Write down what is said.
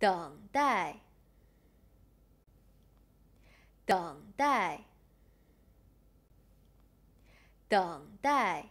等待，等待，等待。